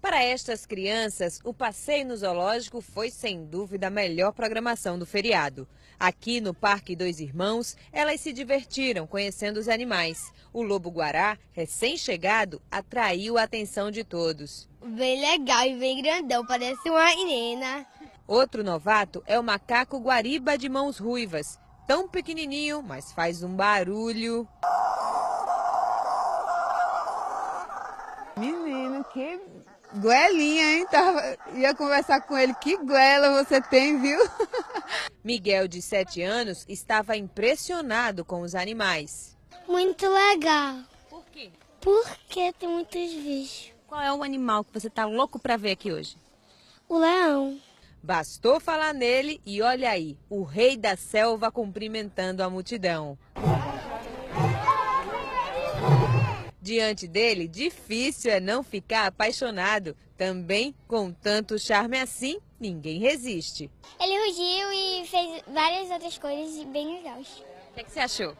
Para estas crianças, o passeio no zoológico foi sem dúvida a melhor programação do feriado. Aqui no Parque Dois Irmãos, elas se divertiram conhecendo os animais. O lobo-guará, recém-chegado, atraiu a atenção de todos. Bem legal e bem grandão, parece uma hiena. Outro novato é o macaco guariba de mãos ruivas. Tão pequenininho, mas faz um barulho. Menino, que goelinha, hein? Tava... Ia conversar com ele, que goela você tem, viu? Miguel, de 7 anos, estava impressionado com os animais. Muito legal. Por quê? Porque tem muitos bichos. Qual é o animal que você tá louco para ver aqui hoje? O leão. Bastou falar nele e olha aí, o rei da selva cumprimentando a multidão. Diante dele, difícil é não ficar apaixonado. Também, com tanto charme assim, ninguém resiste. Ele rugiu e fez várias outras coisas bem legais. O que, é que você achou?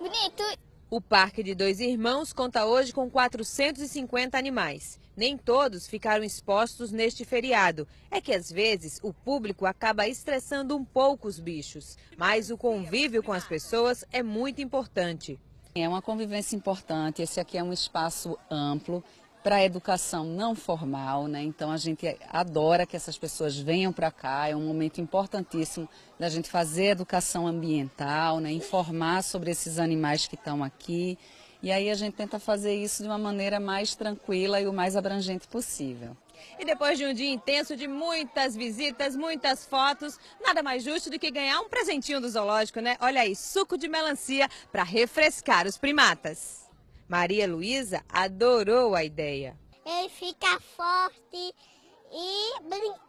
Bonito. O Parque de Dois Irmãos conta hoje com 450 animais. Nem todos ficaram expostos neste feriado. É que às vezes o público acaba estressando um pouco os bichos, mas o convívio com as pessoas é muito importante. É uma convivência importante. Esse aqui é um espaço amplo para educação não formal, né? Então a gente adora que essas pessoas venham para cá. É um momento importantíssimo da gente fazer educação ambiental, né? Informar sobre esses animais que estão aqui. E aí a gente tenta fazer isso de uma maneira mais tranquila e o mais abrangente possível. E depois de um dia intenso de muitas visitas, muitas fotos, nada mais justo do que ganhar um presentinho do zoológico, né? Olha aí, suco de melancia para refrescar os primatas. Maria Luísa adorou a ideia. Ele fica forte e brinca